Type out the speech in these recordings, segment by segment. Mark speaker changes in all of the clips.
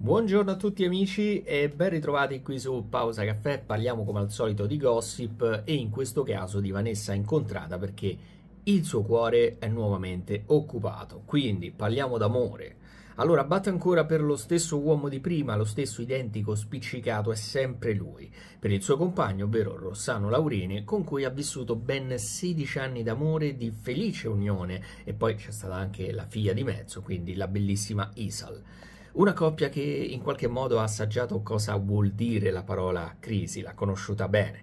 Speaker 1: Buongiorno a tutti amici e ben ritrovati qui su Pausa Caffè, parliamo come al solito di gossip e in questo caso di Vanessa incontrata perché il suo cuore è nuovamente occupato, quindi parliamo d'amore. Allora batte ancora per lo stesso uomo di prima, lo stesso identico spiccicato è sempre lui, per il suo compagno, ovvero Rossano Laurini con cui ha vissuto ben 16 anni d'amore di felice unione e poi c'è stata anche la figlia di mezzo, quindi la bellissima Isal. Una coppia che in qualche modo ha assaggiato cosa vuol dire la parola crisi, l'ha conosciuta bene.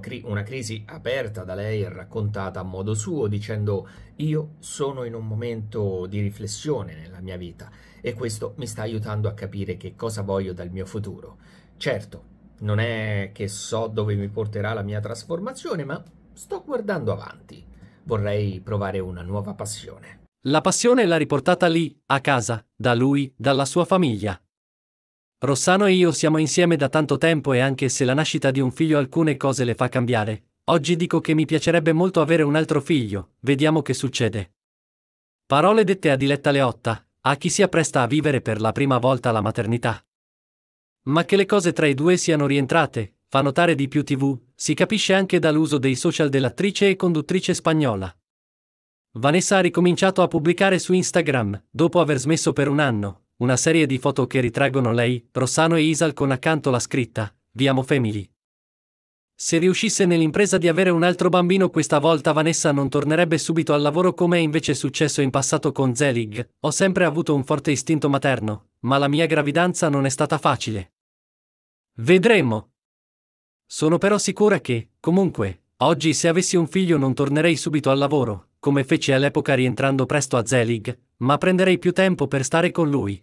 Speaker 1: Cri- una crisi aperta da lei e raccontata a modo suo, dicendo io sono in un momento di riflessione nella mia vita e questo mi sta aiutando a capire che cosa voglio dal mio futuro. Certo, non è che so dove mi porterà la mia trasformazione, ma sto guardando avanti. Vorrei provare
Speaker 2: una nuova passione. La passione l'ha riportata lì, a casa, da lui, dalla sua famiglia. Rossano e io siamo insieme da tanto tempo e anche se la nascita di un figlio alcune cose le fa cambiare, oggi dico che mi piacerebbe molto avere un altro figlio, vediamo che succede. Parole dette a Diletta Leotta, a chi si appresta a vivere per la prima volta la maternità. Ma che le cose tra i due siano rientrate, fa notare di più TV, si capisce anche dall'uso dei social dell'attrice e conduttrice spagnola. Vanessa ha ricominciato a pubblicare su Instagram, dopo aver smesso per un anno, una serie di foto che ritraggono lei, Rossano e Isal con accanto la scritta, Vi amo family. Se riuscisse nell'impresa di avere un altro bambino questa volta Vanessa non tornerebbe subito al lavoro come è invece successo in passato con Zelig, ho sempre avuto un forte istinto materno, ma la mia gravidanza non è stata facile. Vedremo. Sono però sicura che, comunque, oggi se avessi un figlio non tornerei subito al lavoro, come feci all'epoca rientrando presto a Zelig, ma prenderei più tempo per stare con lui.